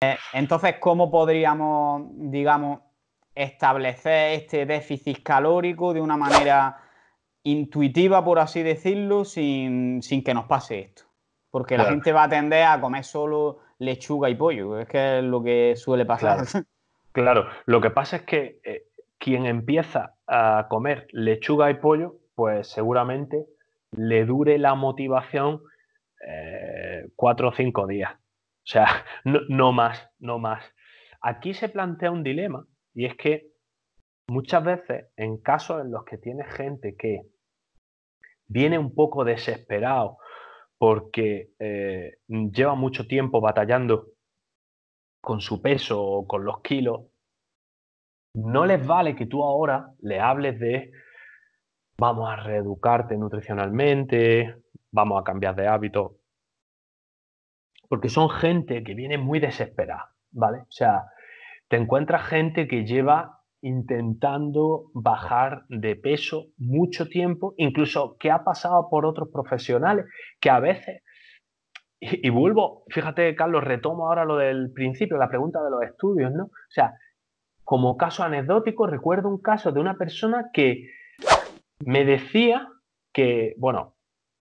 Eh, entonces, ¿cómo podríamos, digamos, establecer este déficit calórico de una manera intuitiva, por así decirlo, sin, que nos pase esto? Porque la gente va a tender a comer solo lechuga y pollo, es que es lo que suele pasar. Claro, lo que pasa es que eh, quien empieza a comer lechuga y pollo, pues seguramente le dure la motivación eh, cuatro o cinco días o sea, no, más, no más. Aquí se plantea un dilema y es que muchas veces en casos en los que tiene gente que viene un poco desesperado porque eh, lleva mucho tiempo batallando con su peso o con los kilos, no les vale que tú ahora le hables de vamos a reeducarte nutricionalmente, vamos a cambiar de hábito porque son gente que viene muy desesperada, ¿vale? O sea, te encuentras gente que lleva intentando bajar de peso mucho tiempo, incluso que ha pasado por otros profesionales, que a veces, y, vuelvo, fíjate Carlos, retomo ahora lo del principio, la pregunta de los estudios, ¿no? O sea, como caso anecdótico, recuerdo un caso de una persona que me decía que, bueno,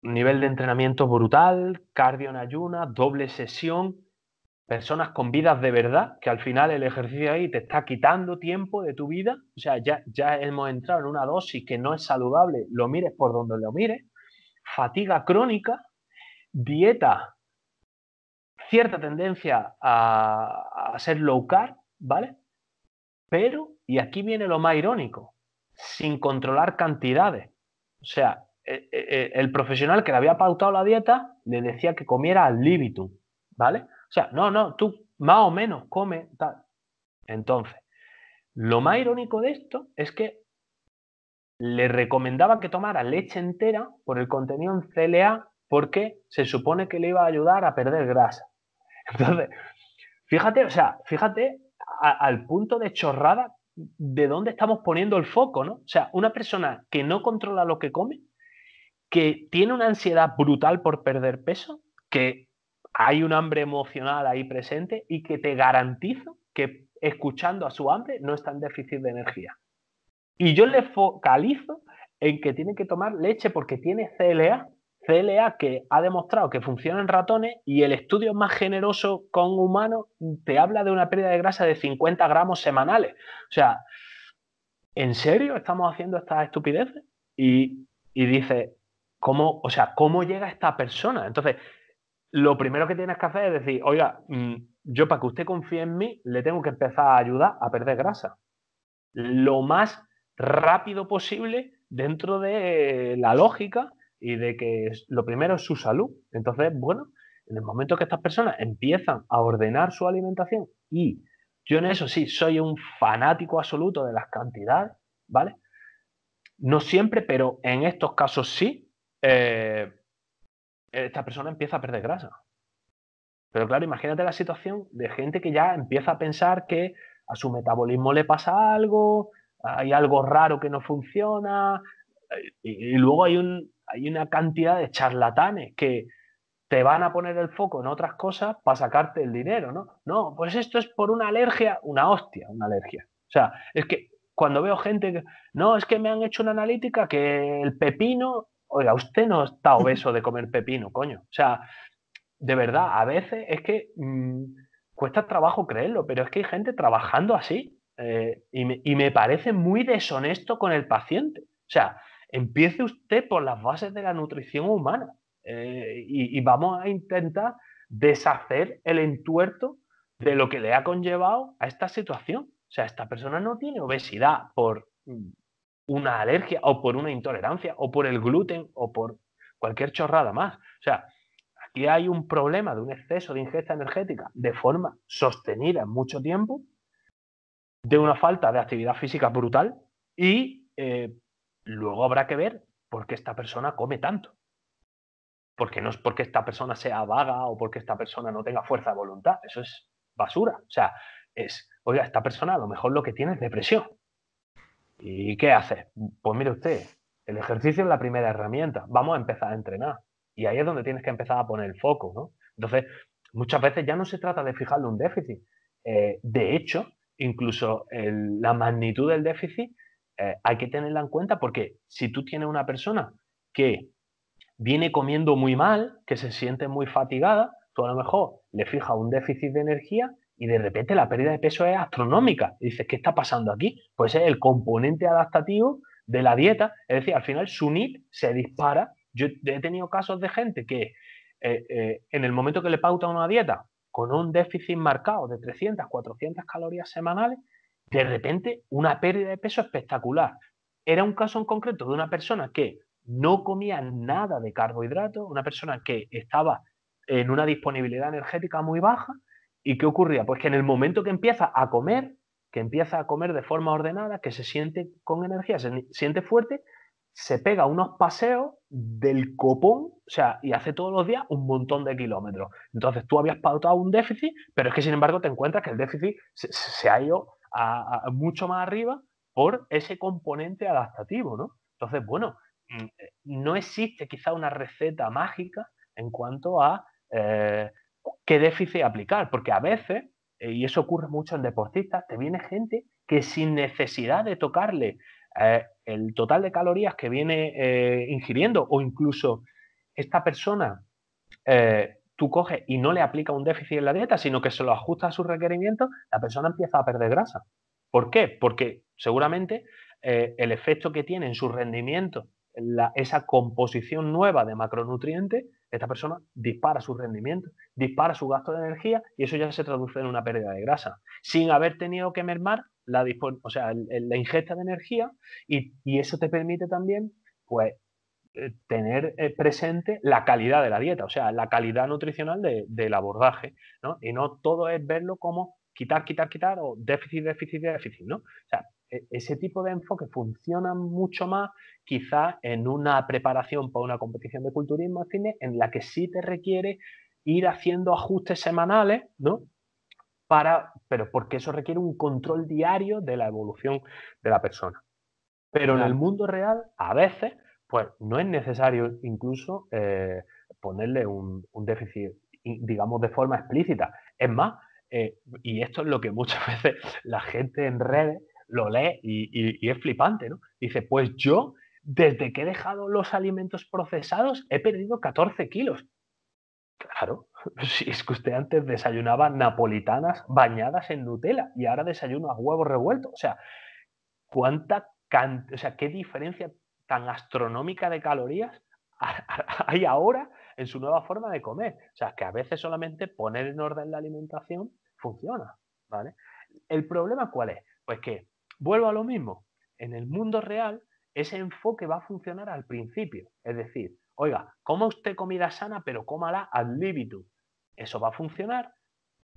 nivel de entrenamiento brutal, cardio en ayuna, doble sesión, personas con vidas de verdad, que al final el ejercicio ahí te está quitando tiempo de tu vida, o sea, ya, ya hemos entrado en una dosis que no es saludable, lo mires por donde lo mires, fatiga crónica, dieta, cierta tendencia a, a ser low carb, ¿vale? Pero, y aquí viene lo más irónico, sin controlar cantidades. O sea, eh, eh, eh, el profesional que le había pautado la dieta le decía que comiera al libitum, ¿vale? O sea, no, no, tú más o menos come tal. Entonces, lo más irónico de esto es que le recomendaba que tomara leche entera por el contenido en CLA porque se supone que le iba a ayudar a perder grasa. Entonces, fíjate, o sea, fíjate al punto de chorrada de dónde estamos poniendo el foco, ¿no? O sea, una persona que no controla lo que come que tiene una ansiedad brutal por perder peso, que hay un hambre emocional ahí presente y que te garantizo que escuchando a su hambre no está en déficit de energía. Y yo le focalizo en que tiene que tomar leche porque tiene CLA, CLA que ha demostrado que funciona en ratones y el estudio más generoso con humanos te habla de una pérdida de grasa de 50 gramos semanales. O sea, ¿en serio estamos haciendo estas estupideces? Y, y dice, ¿Cómo, o sea, ¿cómo llega esta persona? Entonces, lo primero que tienes que hacer es decir, oiga, mm, yo para que usted confíe en mí, le tengo que empezar a ayudar a perder grasa. Lo más rápido posible dentro de la lógica y de que lo primero es su salud. Entonces, bueno, en el momento que estas personas empiezan a ordenar su alimentación y yo en eso sí soy un fanático absoluto de las cantidades, ¿vale? No siempre, pero en estos casos sí, eh, esta persona empieza a perder grasa. Pero claro, imagínate la situación de gente que ya empieza a pensar que a su metabolismo le pasa algo, hay algo raro que no funciona, eh, y, luego hay, un, hay una cantidad de charlatanes que te van a poner el foco en otras cosas para sacarte el dinero, ¿no? No, pues esto es por una alergia, una hostia, una alergia. O sea, es que cuando veo gente que, no, es que me han hecho una analítica que el pepino oiga, usted no está obeso de comer pepino, coño. O sea, de verdad, a veces es que mm, cuesta trabajo creerlo, pero es que hay gente trabajando así eh, y, me, parece muy deshonesto con el paciente. O sea, empiece usted por las bases de la nutrición humana. Eh, y, vamos a intentar deshacer el entuerto de lo que le ha conllevado a esta situación. O sea, esta persona no tiene obesidad por mm, una alergia o por una intolerancia o por el gluten o por cualquier chorrada más. O sea, aquí hay un problema de un exceso de ingesta energética de forma sostenida en mucho tiempo, de una falta de actividad física brutal y eh, luego habrá que ver por qué esta persona come tanto. Porque no es porque esta persona sea vaga o porque esta persona no tenga fuerza de voluntad. Eso es basura. O sea, es, oiga, esta persona a lo mejor lo que tiene es depresión ¿Y qué haces? Pues mire usted, el ejercicio es la primera herramienta. Vamos a empezar a entrenar. Y ahí es donde tienes que empezar a poner el foco, ¿no? Entonces, muchas veces ya no se trata de fijarle un déficit. Eh, de hecho, incluso la magnitud del déficit eh, hay que tenerla en cuenta porque si tú tienes una persona que viene comiendo muy mal, que se siente muy fatigada, tú a lo mejor le fijas un déficit de energía y de repente la pérdida de peso es astronómica. dices, ¿qué está pasando aquí? Pues es el componente adaptativo de la dieta. Es decir, al final su NIT se dispara. Yo he tenido casos de gente que eh, eh, en el momento que le pauta una dieta con un déficit marcado de 300, 400 calorías semanales, de repente una pérdida de peso espectacular. Era un caso en concreto de una persona que no comía nada de carbohidratos, una persona que estaba en una disponibilidad energética muy baja ¿Y qué ocurría? Pues que en el momento que empieza a comer, que empieza a comer de forma ordenada, que se siente con energía, se siente fuerte, se pega unos paseos del copón, o sea, y hace todos los días un montón de kilómetros. Entonces tú habías pautado un déficit, pero es que sin embargo te encuentras que el déficit se, ha ido mucho más arriba por ese componente adaptativo, ¿no? Entonces, bueno, mm, eh, no existe quizá una receta mágica en cuanto a eh, qué déficit aplicar, porque a veces, eh, y eso ocurre mucho en deportistas, te viene gente que sin necesidad de tocarle eh, el total de calorías que viene eh, ingiriendo o incluso esta persona tú coges y no le aplica un déficit en la dieta, sino que se lo ajusta a sus requerimientos, la persona empieza a perder grasa. ¿Por qué? Porque seguramente el efecto que tiene en su rendimiento esa composición nueva de macronutrientes, esta persona dispara su rendimiento, dispara su gasto de energía y eso ya se traduce en una pérdida de grasa, sin haber tenido que mermar la, o sea, la ingesta de energía y, eso te permite también pues, eh, tener eh, presente la calidad de la dieta, o sea, la calidad nutricional del abordaje, Y no todo es verlo como quitar, quitar, quitar o déficit, déficit, déficit, ¿no? O sea, e, ese tipo de enfoque funciona mucho más quizá en una preparación para una competición de culturismo al cine en la que sí te requiere ir haciendo ajustes semanales, ¿no? Para, pero porque eso requiere un control diario de la evolución de la persona. Pero en el mundo real, a veces, pues no es necesario incluso eh, ponerle un, un déficit, digamos, de forma explícita. Es más, eh, y esto es lo que muchas veces la gente en redes lo lee y, es flipante, ¿no? Dice, pues yo, desde que he dejado los alimentos procesados, he perdido 14 kilos. Claro, si es que usted antes desayunaba napolitanas bañadas en Nutella y ahora desayuno a huevos revueltos. O sea, cuánta o sea, qué diferencia tan astronómica de calorías hay ahora en su nueva forma de comer. O sea, que a veces solamente poner en orden la alimentación funciona, ¿vale? ¿El problema cuál es? Pues que, vuelvo a lo mismo, en el mundo real ese enfoque va a funcionar al principio, es decir, oiga, coma usted comida sana, pero cómala ad libitum. Eso va a funcionar,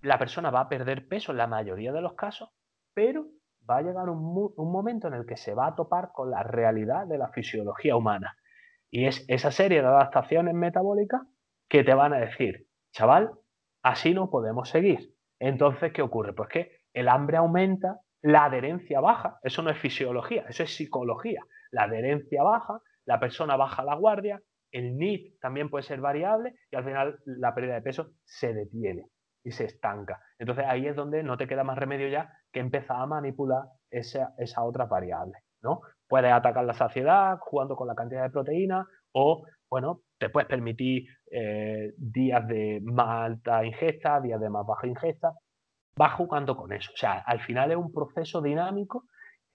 la persona va a perder peso en la mayoría de los casos, pero va a llegar un, momento en el que se va a topar con la realidad de la fisiología humana. Y es esa serie de adaptaciones metabólicas que te van a decir, chaval, así no podemos seguir. Entonces, ¿qué ocurre? Pues que el hambre aumenta, la adherencia baja, eso no es fisiología, eso es psicología. La adherencia baja, la persona baja la guardia, el NIT también puede ser variable y al final la pérdida de peso se detiene y se estanca. Entonces ahí es donde no te queda más remedio ya que empezar a manipular esa, otra variable. ¿no? Puedes atacar la saciedad jugando con la cantidad de proteína, o, bueno, te puedes permitir eh, días de más alta ingesta, días de más baja ingesta. Vas jugando con eso. O sea, al final es un proceso dinámico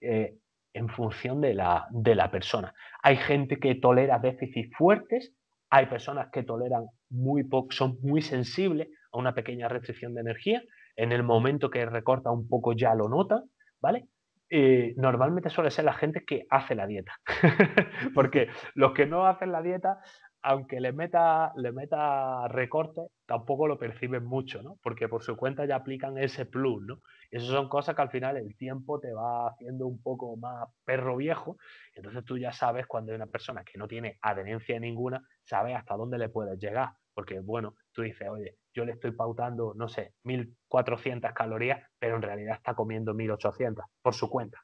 eh, en función de la, persona. Hay gente que tolera déficits fuertes, hay personas que toleran muy poco, son muy sensibles a una pequeña restricción de energía. En el momento que recorta un poco ya lo notan, ¿vale? Eh, normalmente suele ser la gente que hace la dieta. Porque los que no hacen la dieta, aunque le meta, le meta recorte, tampoco lo perciben mucho, ¿no? Porque por su cuenta ya aplican ese plus, ¿no? Esas son cosas que al final el tiempo te va haciendo un poco más perro viejo. Entonces tú ya sabes cuando hay una persona que no tiene adherencia ninguna, sabes hasta dónde le puedes llegar. Porque, bueno, tú dices, oye, yo le estoy pautando, no sé, 1.400 calorías, pero en realidad está comiendo 1.800 por su cuenta.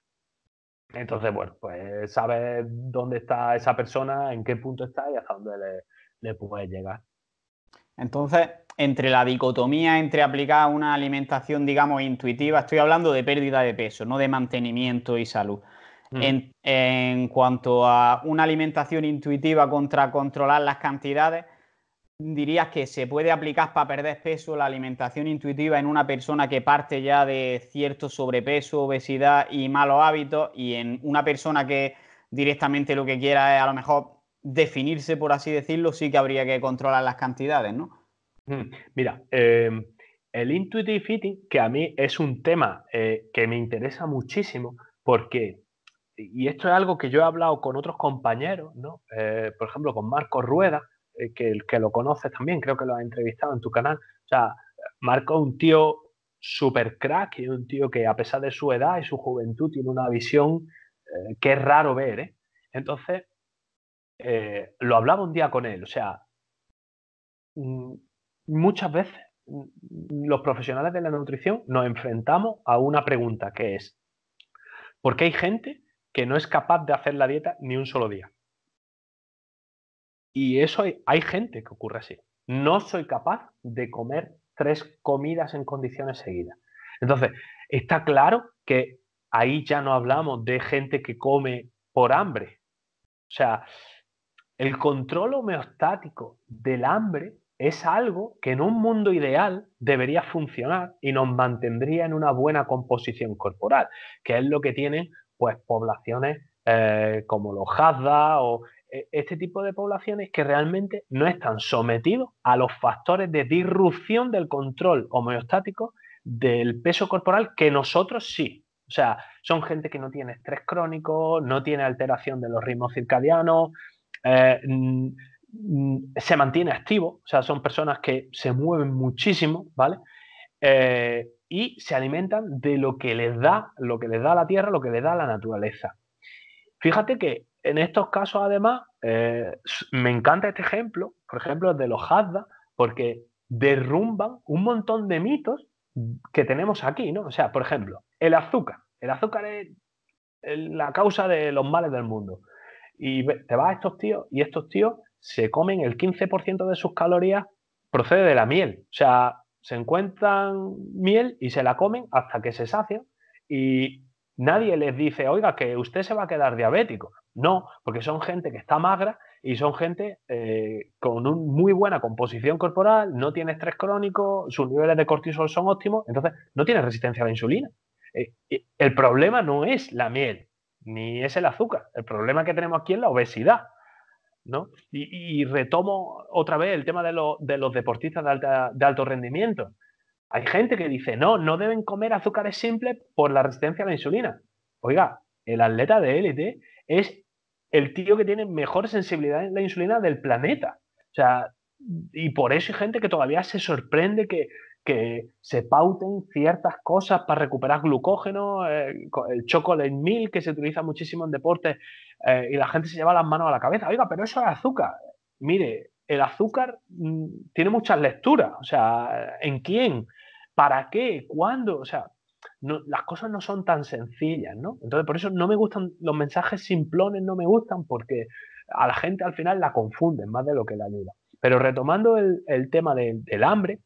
Entonces, bueno, pues sabes dónde está esa persona, en qué punto está y hasta dónde le, le puedes llegar. Entonces, entre la dicotomía entre aplicar una alimentación, digamos, intuitiva, estoy hablando de pérdida de peso, no de mantenimiento y salud. Mm. En, en, cuanto a una alimentación intuitiva contra controlar las cantidades, dirías que se puede aplicar para perder peso la alimentación intuitiva en una persona que parte ya de cierto sobrepeso, obesidad y malos hábitos y en una persona que directamente lo que quiera es a lo mejor definirse, por así decirlo, sí que habría que controlar las cantidades, ¿no? Hmm. Mira, em, el intuitive eating, que a mí es un tema eh, que me interesa muchísimo porque y esto es algo que yo he hablado con otros compañeros, ¿no? Eh, por ejemplo, con Marco Rueda, eh, que, lo conoces también, creo que lo has entrevistado en tu canal. O sea, Marco un tío super crack y un tío que a pesar de su edad y su juventud tiene una visión eh, que es raro ver. ¿eh? Entonces, lo hablaba un día con él, o sea, mm, muchas veces mm, los profesionales de la nutrición nos enfrentamos a una pregunta que es, ¿por qué hay gente que no es capaz de hacer la dieta ni un solo día? Y eso hay, gente que ocurre así. No soy capaz de comer tres comidas en condiciones seguidas. Entonces, está claro que ahí ya no hablamos de gente que come por hambre. O sea, el control homeostático del hambre es algo que en un mundo ideal debería funcionar y nos mantendría en una buena composición corporal, que es lo que tienen pues poblaciones eh, como los Hazda o e-, este tipo de poblaciones que realmente no están sometidos a los factores de disrupción del control homeostático del peso corporal que nosotros sí. O sea, son gente que no tiene estrés crónico, no tiene alteración de los ritmos circadianos, eh, mm, se mantiene activo, o sea, son personas que se mueven muchísimo, ¿vale? Eh, y se alimentan de lo que les da, lo que les da la tierra, lo que les da la naturaleza. Fíjate que en estos casos, además, eh, me encanta este ejemplo, por ejemplo, de los Hazda, porque derrumban un montón de mitos que tenemos aquí, ¿no? O sea, por ejemplo, el azúcar. El azúcar es la causa de los males del mundo. Y te vas a estos tíos y estos tíos se comen el 15% de sus calorías procede de la miel. O sea, se encuentran miel y se la comen hasta que se sacian y Nadie les dice, oiga, que usted se va a quedar diabético. No, porque son gente que está magra y son gente eh, con una muy buena composición corporal, no tiene estrés crónico, sus niveles de cortisol son óptimos, entonces no tiene resistencia a la insulina. Eh, el problema no es la miel, ni es el azúcar. El problema que tenemos aquí es la obesidad. ¿no? Y, retomo otra vez el tema de, los deportistas de alto rendimiento. Hay gente que dice, no, no deben comer azúcares simples por la resistencia a la insulina. Oiga, el atleta de élite es el tío que tiene mejor sensibilidad en la insulina del planeta. O sea, y por eso hay gente que todavía se sorprende que, se pauten ciertas cosas para recuperar glucógeno, eh, el chocolate mil que se utiliza muchísimo en deportes eh, y la gente se lleva las manos a la cabeza. Oiga, pero eso es azúcar. Mire, el azúcar mm, tiene muchas lecturas. O sea, ¿en quién? ¿Para qué? ¿Cuándo? O sea, las cosas no son tan sencillas, ¿no? Entonces, por eso no me gustan los mensajes simplones, no me gustan porque a la gente al final la confunden más de lo que la ayuda. Pero retomando el, tema del, del hambre,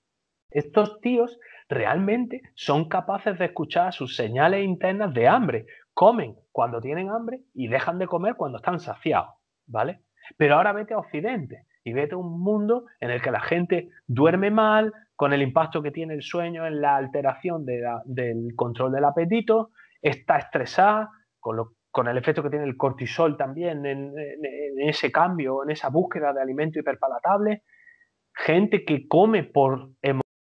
estos tíos realmente son capaces de escuchar sus señales internas de hambre. Comen cuando tienen hambre y dejan de comer cuando están saciados, ¿vale? Pero ahora vete a Occidente y vete a un mundo en el que la gente duerme mal, con el impacto que tiene el sueño en la alteración del control del apetito, está estresada, con, el efecto que tiene el cortisol también en, ese cambio, en esa búsqueda de alimento hiperpalatable, gente que come por emociones